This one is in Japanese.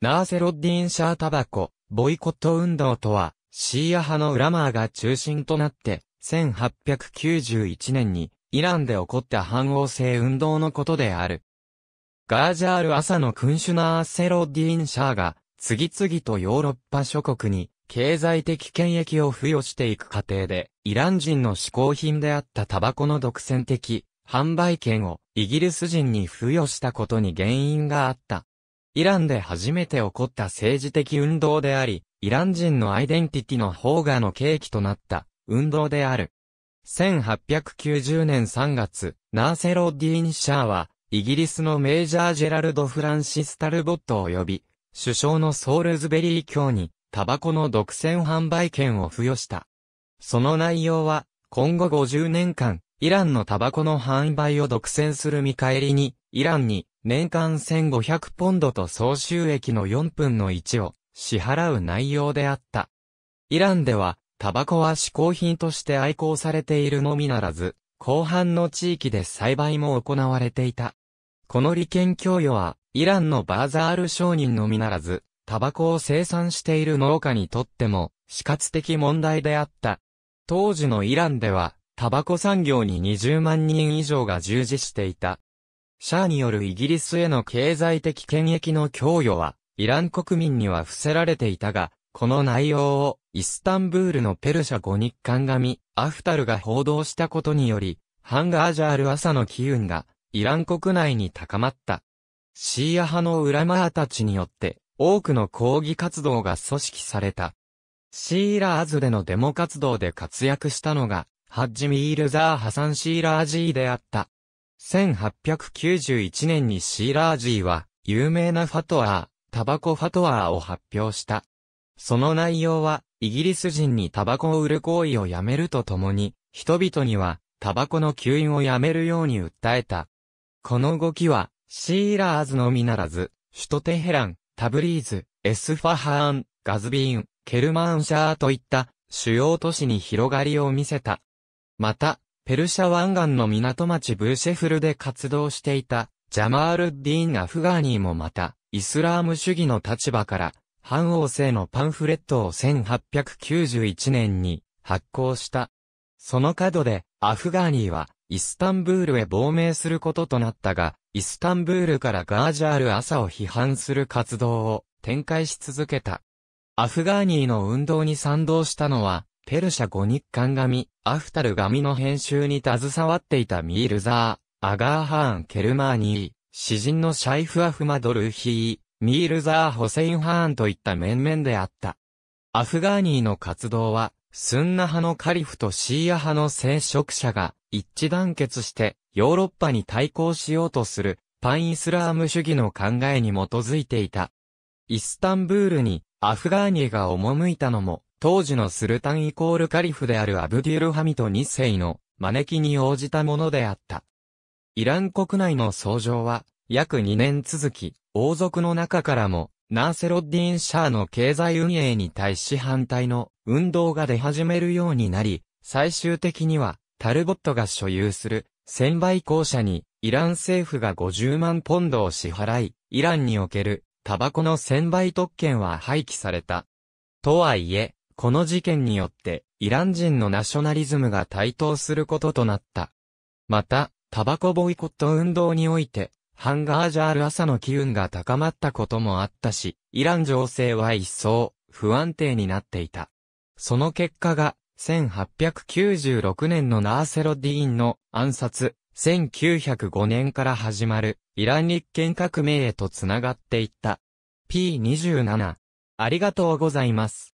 ナーセロッディン・シャータバコ、ボイコット運動とは、シーア派のウラマーが中心となって、1891年にイランで起こった反応性運動のことである。ガージャール朝の君主ナーセロッディン・シャーが、次々とヨーロッパ諸国に経済的権益を付与していく過程で、イラン人の嗜好品であったタバコの独占的販売権をイギリス人に付与したことに原因があった。イランで初めて起こった政治的運動であり、イラン人のアイデンティティの方がの契機となった運動である。1890年3月、ナーセロ・ディーン・シャーは、イギリスのメジャー・ジェラルド・フランシス・タルボットを呼び、首相のソールズベリー卿に、タバコの独占販売権を付与した。その内容は、今後50年間、イランのタバコの販売を独占する見返りに、イランに、年間1500ポンドと総収益の4分の1を支払う内容であった。イランでは、タバコは嗜好品として愛好されているのみならず、後半の地域で栽培も行われていた。この利権供与は、イランのバーザール商人のみならず、タバコを生産している農家にとっても、死活的問題であった。当時のイランでは、タバコ産業に20万人以上が従事していた。シャーによるイギリスへの経済的権益の供与は、イラン国民には伏せられていたが、この内容をイスタンブールのペルシャ語日刊紙、アフタルが報道したことにより、ハンガージャール朝の機運がイラン国内に高まった。シーア派のウラマーたちによって多くの抗議活動が組織された。シーラーズでのデモ活動で活躍したのが、ハッジミール・ザー・ハサン・シーラージーであった。1891年にシーラージーは、有名なファトアー、タバコファトアーを発表した。その内容は、イギリス人にタバコを売る行為をやめるとともに、人々には、タバコの吸引をやめるように訴えた。この動きは、シーラーズのみならず、首都テヘラン、タブリーズ、エスファハーン、ガズビーン、ケルマンシャーといった主要都市に広がりを見せた。また、ペルシャ湾岸の港町ブーシェフルで活動していた、ジャマール・ディーン・アフガーニーもまた、イスラーム主義の立場から、反王政のパンフレットを1891年に発行した。その角で、アフガーニーは、イスタンブールへ亡命することとなったが、イスタンブールからガージャール朝を批判する活動を展開し続けた。アフガーニーの運動に賛同したのは、ペルシャ語日韓紙、アフタル紙の編集に携わっていたミールザー、アガーハーン・ケルマーニー、詩人のシャイフ・アフマドルヒー、ミールザー・ホセイン・ハーンといった面々であった。アフガーニーの活動は、スンナ派のカリフとシーア派の聖職者が一致団結してヨーロッパに対抗しようとするパンイスラーム主義の考えに基づいていた。イスタンブールにアフガーニが赴いたのも当時のスルタンイコールカリフであるアブディルハミト2世の招きに応じたものであった。イラン国内の創造は、約2年続き、王族の中からも、ナーセロッディン・シャーの経済運営に対し反対の運動が出始めるようになり、最終的には、タルボットが所有する専売公社に、イラン政府が50万ポンドを支払い、イランにおけるタバコの専売特権は廃棄された。とはいえ、この事件によって、イラン人のナショナリズムが台頭することとなった。また、タバコボイコット運動において、ハンガージャール朝の機運が高まったこともあったし、イラン情勢は一層不安定になっていた。その結果が、1896年のナーセロディーンの暗殺、1905年から始まるイラン立憲革命へとつながっていった。P27。ありがとうございます。